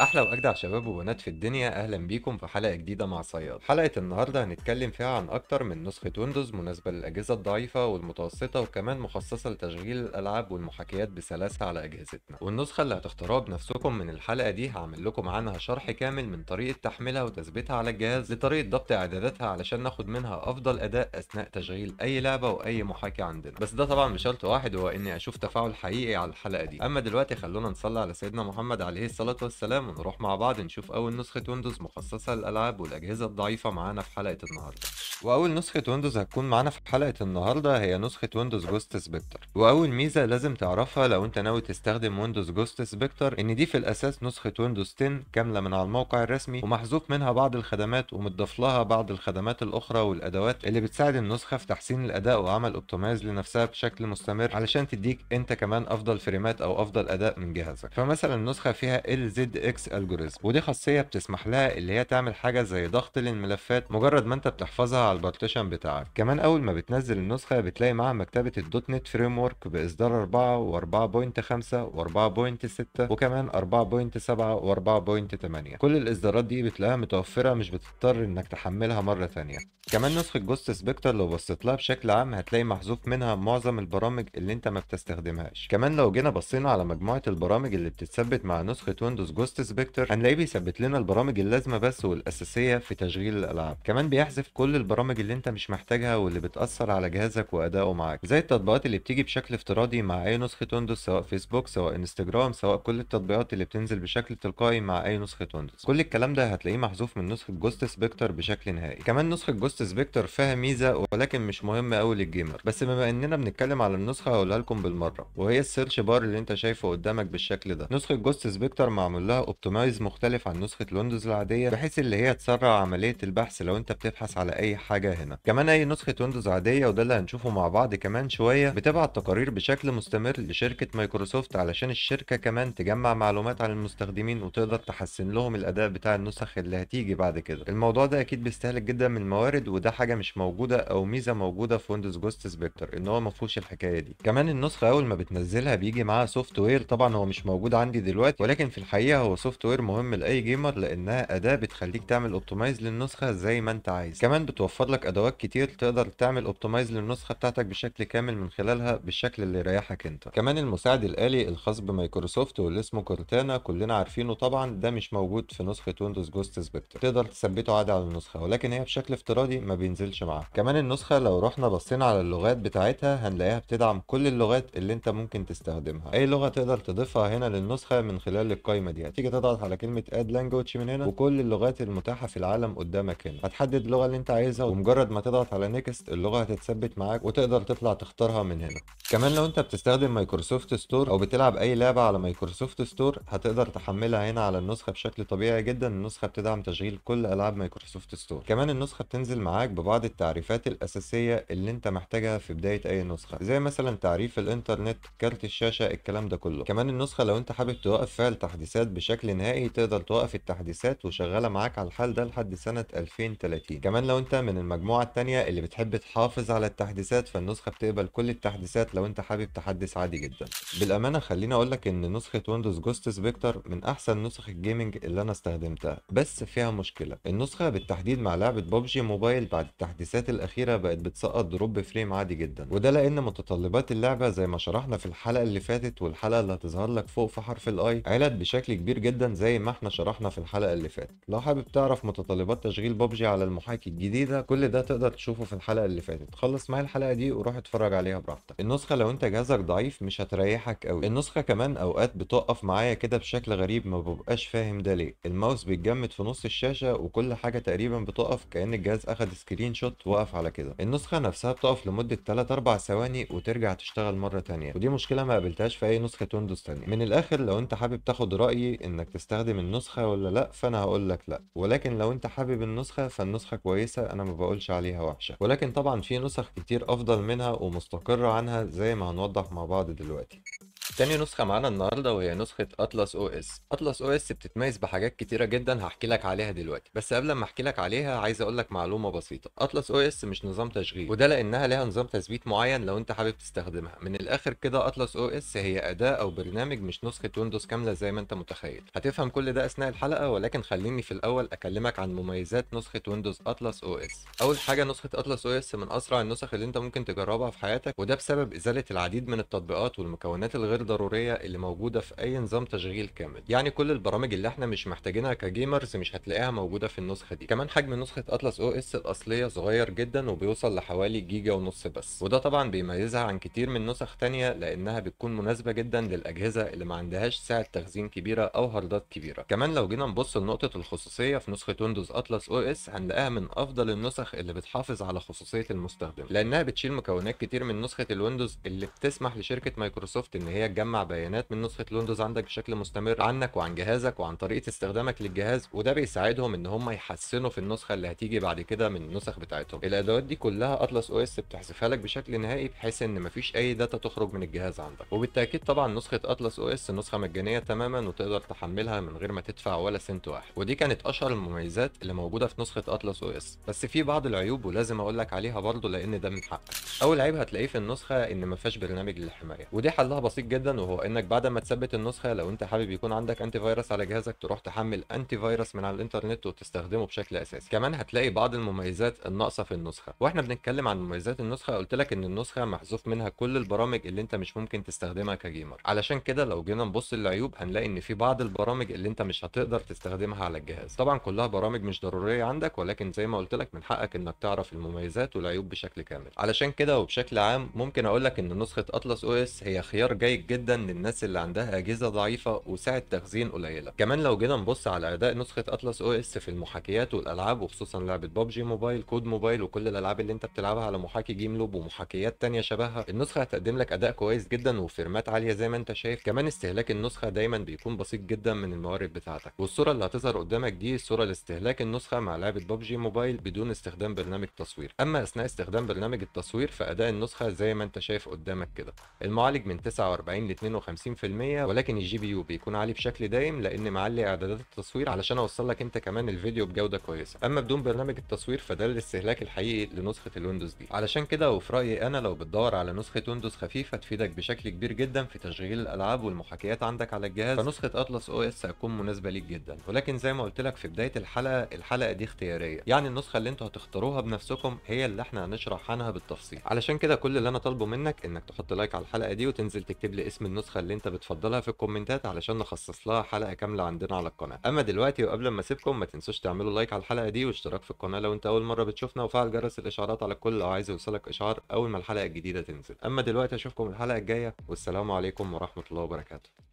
احلى واجدع شباب وبنات في الدنيا اهلا بيكم في حلقه جديده مع صياد حلقه النهارده هنتكلم فيها عن اكتر من نسخه ويندوز مناسبه للاجهزه الضعيفه والمتوسطه وكمان مخصصه لتشغيل الالعاب والمحاكيات بسلاسه على اجهزتنا والنسخه اللي هتختاروها بنفسكم من الحلقه دي هعمل لكم عنها شرح كامل من طريقه تحميلها وتثبيتها على الجهاز لطريقه ضبط اعداداتها علشان ناخد منها افضل اداء اثناء تشغيل اي لعبه واي محاكي عندنا بس ده طبعا بشرط واحد هو اني اشوف تفاعل حقيقي على الحلقه دي اما دلوقتي خلونا نصلي على سيدنا محمد عليه الصلاه والسلام تمام ونروح مع بعض نشوف أول نسخة ويندوز مخصصة للألعاب والأجهزة الضعيفة معانا في حلقة النهاردة واول نسخه ويندوز هتكون معانا في حلقه النهارده هي نسخه ويندوز جوست سبكتر واول ميزه لازم تعرفها لو انت ناوي تستخدم ويندوز جوست سبكتر ان دي في الاساس نسخه ويندوز 10 كامله من على الموقع الرسمي ومحذوف منها بعض الخدمات ومتضاف لها بعض الخدمات الاخرى والادوات اللي بتساعد النسخه في تحسين الاداء وعمل اوبتمايز لنفسها بشكل مستمر علشان تديك انت كمان افضل فريمات او افضل اداء من جهازك فمثلا النسخه فيها LZX الجوريزم ودي خاصيه بتسمح لها اللي هي تعمل حاجه زي ضغط للملفات مجرد ما انت بتحفظها على البارتيشن بتاعك كمان اول ما بتنزل النسخه بتلاقي معاها مكتبه الدوت نت فريم ورك باصدار 4 و4.5 و4.6 وكمان 4.7 و4.8 كل الاصدارات دي بتلاقيها متوفره مش بتضطر انك تحملها مره ثانيه كمان نسخه جوست سبكتر لو بصيت لها بشكل عام هتلاقي محذوف منها معظم البرامج اللي انت ما بتستخدمهاش كمان لو جينا بصينا على مجموعه البرامج اللي بتتثبت مع نسخه ويندوز جوست سبكتر هنلاقيه بيثبت لنا البرامج اللازمه بس والاساسيه في تشغيل الالعاب كمان بيحذف كل البرامج البرامج اللي انت مش محتاجها واللي بتأثر على جهازك وأدائه معاك زي التطبيقات اللي بتيجي بشكل افتراضي مع أي نسخة ويندوز سواء فيسبوك سواء انستجرام سواء كل التطبيقات اللي بتنزل بشكل تلقائي مع أي نسخة ويندوز كل الكلام ده هتلاقيه محذوف من نسخة جوست سبيكتر بشكل نهائي كمان نسخة جوست سبيكتر فيها ميزة ولكن مش مهمة أوي للجيمر بس بما إننا بنتكلم على النسخة هقولها لكم بالمرة وهي السيرش بار اللي انت شايفه قدامك بالشكل ده نسخة جوست سبيكتر معمول لها اوبتمايز مختلف عن نسخة ويندوز العادية بحيث اللي هي تسرع عملية البحث لو انت بتبحث على أي حاجه هنا كمان اي نسخه ويندوز عاديه وده اللي هنشوفه مع بعض كمان شويه بتبعت تقارير بشكل مستمر لشركه مايكروسوفت علشان الشركه كمان تجمع معلومات عن المستخدمين وتقدر تحسن لهم الاداء بتاع النسخ اللي هتيجي بعد كده الموضوع ده اكيد بيستهلك جدا من الموارد وده حاجه مش موجوده او ميزه موجوده في ويندوز جوست سبكتر ان هو ما فيهوش الحكايه دي كمان النسخه اول ما بتنزلها بيجي معاها سوفت وير طبعا هو مش موجود عندي دلوقتي ولكن في الحقيقه هو سوفت وير مهم لاي جيمر لانها اداه بتخليك تعمل اوبتمايز للنسخه زي ما انت عايز كمان بتوفر بيوفر لك ادوات كتير تقدر تعمل اوبتمايز للنسخه بتاعتك بشكل كامل من خلالها بالشكل اللي يريحك انت كمان المساعد الالي الخاص بمايكروسوفت واللي اسمه كورتانا كلنا عارفينه طبعا ده مش موجود في نسخه ويندوز جوست سبكتر تقدر تثبته عادي على النسخه ولكن هي بشكل افتراضي ما بينزلش معاها كمان النسخه لو رحنا بصينا على اللغات بتاعتها هنلاقيها بتدعم كل اللغات اللي انت ممكن تستخدمها اي لغه تقدر تضيفها هنا للنسخه من خلال القائمه دي هتيجي تضغط على كلمه اد لانجوج من هنا وكل اللغات المتاحه في العالم قدامك هنا هتحدد اللغه اللي انت عايزها بالظبط ومجرد ما تضغط على نيكست اللغه هتتثبت معاك وتقدر تطلع تختارها من هنا كمان لو انت بتستخدم مايكروسوفت ستور او بتلعب اي لعبه على مايكروسوفت ستور هتقدر تحملها هنا على النسخه بشكل طبيعي جدا النسخه بتدعم تشغيل كل العاب مايكروسوفت ستور كمان النسخه بتنزل معاك ببعض التعريفات الاساسيه اللي انت محتاجها في بدايه اي نسخه زي مثلا تعريف الانترنت كارت الشاشه الكلام ده كله كمان النسخه لو انت حابب توقف فيها التحديثات بشكل نهائي تقدر توقف التحديثات وشغاله معاك على الحال ده لحد سنه 2030 كمان لو انت من من المجموعة التانية اللي بتحب تحافظ على التحديثات فالنسخة بتقبل كل التحديثات لو انت حابب تحدث عادي جدا بالأمانة خليني اقولك ان نسخة ويندوز جوست سبيكتر من احسن نسخ الجيمنج اللي انا استخدمتها بس فيها مشكلة النسخة بالتحديد مع لعبة ببجي موبايل بعد التحديثات الاخيرة بقت بتسقط دروب فريم عادي جدا وده لان متطلبات اللعبة زي ما شرحنا في الحلقة اللي فاتت والحلقة اللي هتظهر لك فوق في حرف الاي علت بشكل كبير جدا زي ما احنا شرحنا في الحلقة اللي فاتت لو حابب تعرف متطلبات تشغيل ببجي على المحاكي الجديدة كل ده تقدر تشوفه في الحلقه اللي فاتت خلص معايا الحلقه دي وروح اتفرج عليها براحتك النسخه لو انت جهازك ضعيف مش هتريحك قوي النسخه كمان اوقات بتقف معايا كده بشكل غريب ما ببقاش فاهم ده ليه الماوس بيتجمد في نص الشاشه وكل حاجه تقريبا بتقف كان الجهاز اخد سكرين شوت وقف على كده النسخه نفسها بتقف لمده 3 4 ثواني وترجع تشتغل مره ثانيه ودي مشكله ما قابلتهاش في اي نسخه ويندوز ثانيه من الاخر لو انت حابب تاخد رايي انك تستخدم النسخه ولا لا فانا هقول لك لا ولكن لو انت حابب النسخه فالنسخه كويسه انا ما بقولش عليها وحشة ولكن طبعا في نسخ كتير أفضل منها ومستقرة عنها زي ما هنوضح مع بعض دلوقتي تاني نسخة معانا النهاردة وهي نسخة أطلس او اس أطلس او اس بتتميز بحاجات كتيرة جدا هحكي لك عليها دلوقتي بس قبل ما احكي لك عليها عايز اقول لك معلومة بسيطة أطلس او اس مش نظام تشغيل وده لأنها لها نظام تثبيت معين لو انت حابب تستخدمها من الآخر كده أطلس او اس هي أداة أو برنامج مش نسخة ويندوز كاملة زي ما انت متخيل هتفهم كل ده أثناء الحلقة ولكن خليني في الأول أكلمك عن مميزات نسخة ويندوز أطلس او اس أول حاجة نسخة أطلس او اس من أسرع النسخ اللي انت ممكن تجربها في حياتك وده بسبب إزالة العديد من التطبيقات والمكونات الغير ضرورية اللي موجودة في أي نظام تشغيل كامل يعني كل البرامج اللي احنا مش محتاجينها كجيمرز مش هتلاقيها موجودة في النسخة دي كمان حجم نسخة أطلس أو إس الأصلية صغير جدا وبيوصل لحوالي جيجا ونص بس وده طبعا بيميزها عن كتير من نسخ تانية لأنها بتكون مناسبة جدا للأجهزة اللي ما عندهاش سعة تخزين كبيرة أو هاردات كبيرة كمان لو جينا نبص لنقطة الخصوصية في نسخة ويندوز أطلس أو إس هنلاقيها من أفضل النسخ اللي بتحافظ على خصوصية المستخدم لأنها بتشيل مكونات كتير من نسخة الويندوز اللي بتسمح لشركة مايكروسوفت إن هي تجمع بيانات من نسخه ويندوز عندك بشكل مستمر عنك وعن جهازك وعن طريقه استخدامك للجهاز وده بيساعدهم ان هم يحسنوا في النسخه اللي هتيجي بعد كده من النسخ بتاعتهم الادوات دي كلها اطلس او اس بتحذفها لك بشكل نهائي بحيث ان مفيش اي داتا تخرج من الجهاز عندك وبالتاكيد طبعا نسخه اطلس او اس نسخه مجانيه تماما وتقدر تحملها من غير ما تدفع ولا سنت واحد ودي كانت اشهر المميزات اللي موجوده في نسخه اطلس او اس بس في بعض العيوب ولازم اقول لك عليها برضه لان ده من حقك اول عيب هتلاقيه في النسخه ان ما فيهاش برنامج للحمايه ودي حلها بسيط جدا جدا وهو انك بعد ما تثبت النسخه لو انت حابب يكون عندك انتي فيروس على جهازك تروح تحمل انتي فيروس من على الانترنت وتستخدمه بشكل اساسي كمان هتلاقي بعض المميزات الناقصه في النسخه واحنا بنتكلم عن مميزات النسخه قلت لك ان النسخه محذوف منها كل البرامج اللي انت مش ممكن تستخدمها كجيمر علشان كده لو جينا نبص للعيوب هنلاقي ان في بعض البرامج اللي انت مش هتقدر تستخدمها على الجهاز طبعا كلها برامج مش ضروريه عندك ولكن زي ما قلت لك من حقك انك تعرف المميزات والعيوب بشكل كامل علشان كده وبشكل عام ممكن اقول لك ان نسخه اطلس او اس هي خيار جيد جدا جدا للناس اللي عندها اجهزه ضعيفه وسعه تخزين قليله كمان لو جينا نبص على اداء نسخه اطلس او اس في المحاكيات والالعاب وخصوصا لعبه ببجي موبايل كود موبايل وكل الالعاب اللي انت بتلعبها على محاكي جيم لوب ومحاكيات تانية شبهها النسخه هتقدم لك اداء كويس جدا وفيرمات عاليه زي ما انت شايف كمان استهلاك النسخه دايما بيكون بسيط جدا من الموارد بتاعتك والصوره اللي هتظهر قدامك دي صوره لاستهلاك النسخه مع لعبه ببجي موبايل بدون استخدام برنامج تصوير اما اثناء استخدام برنامج التصوير فاداء النسخه زي ما انت شايف قدامك كده المعالج من 49 ل 52% ولكن الجي بي يو بيكون عالي بشكل دايم لان معلي اعدادات التصوير علشان اوصل لك انت كمان الفيديو بجوده كويسه اما بدون برنامج التصوير فده الاستهلاك الحقيقي لنسخه الويندوز دي علشان كده وفي رايي انا لو بتدور على نسخه ويندوز خفيفه تفيدك بشكل كبير جدا في تشغيل الالعاب والمحاكيات عندك على الجهاز فنسخه اطلس او اس هتكون مناسبه ليك جدا ولكن زي ما قلت لك في بدايه الحلقه الحلقه دي اختياريه يعني النسخه اللي انتوا هتختاروها بنفسكم هي اللي احنا هنشرح عنها بالتفصيل علشان كده كل اللي انا طالبه منك انك تحط لايك على الحلقه دي وتنزل تكتب لي اسم النسخه اللي انت بتفضلها في الكومنتات علشان نخصص لها حلقه كامله عندنا على القناه اما دلوقتي وقبل ما اسيبكم ما تنسوش تعملوا لايك على الحلقه دي واشتراك في القناه لو انت اول مره بتشوفنا وفعل جرس الاشعارات على كل لو عايز يوصلك اشعار اول ما الحلقه الجديده تنزل اما دلوقتي اشوفكم الحلقه الجايه والسلام عليكم ورحمه الله وبركاته